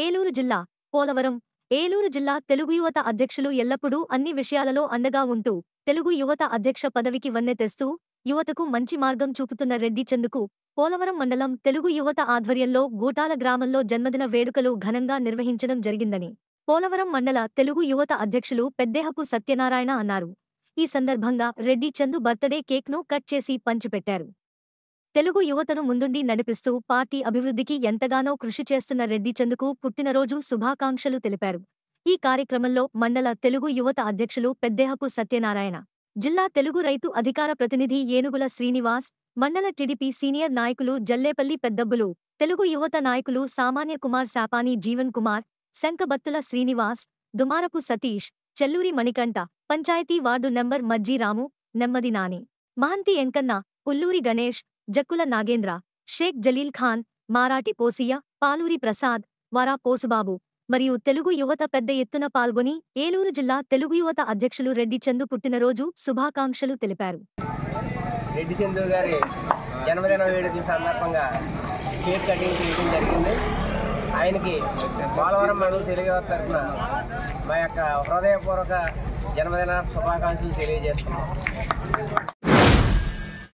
ఏలూరు జిల్లా పోలవరం ఏలూరు జిల్లా తెలుగు యువత అధ్యక్షులు ఎల్లప్పుడూ అన్ని విషయాలలో అండగా ఉంటూ తెలుగు యువత అధ్యక్ష పదవికి వన్నె తెస్తూ యువతకు మంచి మార్గం చూపుతున్న రెడ్డి చందుకు పోలవరం మండలం తెలుగు యువత ఆధ్వర్యంలో గూటాల గ్రామంలో జన్మదిన వేడుకలు ఘనంగా నిర్వహించడం జరిగిందని పోలవరం మండల తెలుగు యువత అధ్యక్షులు పెద్దేహపు సత్యనారాయణ అన్నారు ఈ సందర్భంగా రెడ్డి చందు బర్త్డే కేక్ను కట్ చేసి పంచిపెట్టారు తెలుగు యువతను ముందుండి నడిపిస్తూ పార్టీ అభివృద్ధికి ఎంతగానో కృషి చేస్తున్న రెడ్డి చందుకు పుట్టినరోజు శుభాకాంక్షలు తెలిపారు ఈ కార్యక్రమంలో మండల తెలుగు యువత అధ్యక్షులు పెద్దేహకు సత్యనారాయణ జిల్లా తెలుగు రైతు అధికార ప్రతినిధి ఏనుగుల శ్రీనివాస్ మండల టిడిపి సీనియర్ నాయకులు జల్లేపల్లి పెద్దబ్బులు తెలుగు యువత నాయకులు సామాన్య కుమార్ శాపాని జీవన్ కుమార్ శంఖబత్తుల శ్రీనివాస్ దుమారపు సతీష్ చెల్లూరి మణికంఠ పంచాయతీ వార్డు నెంబర్ మజ్జీరాము రాము నెమ్మది నాని మహంతి ఎంకన్న పుల్లూరి గణేష్ జక్కుల నాగేంద్ర షేక్ జలీల్ ఖాన్ మారాటి పోసియ పాలూరి ప్రసాద్ వరా పోసుబాబు మరియు తెలుగు యువత పెద్ద ఎత్తున పాల్గొని ఏలూరు జిల్లా తెలుగు యువత అధ్యక్షులు రెడ్డి చందు పుట్టినరోజు శుభాకాంక్షలు తెలిపారు రెడ్డి చందు గారి జన్మదిన వేడుకల సందర్భంగా కేక్ కటింగ్ చేయడం జరిగింది ఆయనకి పోలవరం మనం తెలుగు తరఫున మా యొక్క హృదయపూర్వక జన్మదిన శుభాకాంక్షలు తెలియజేస్తున్నాం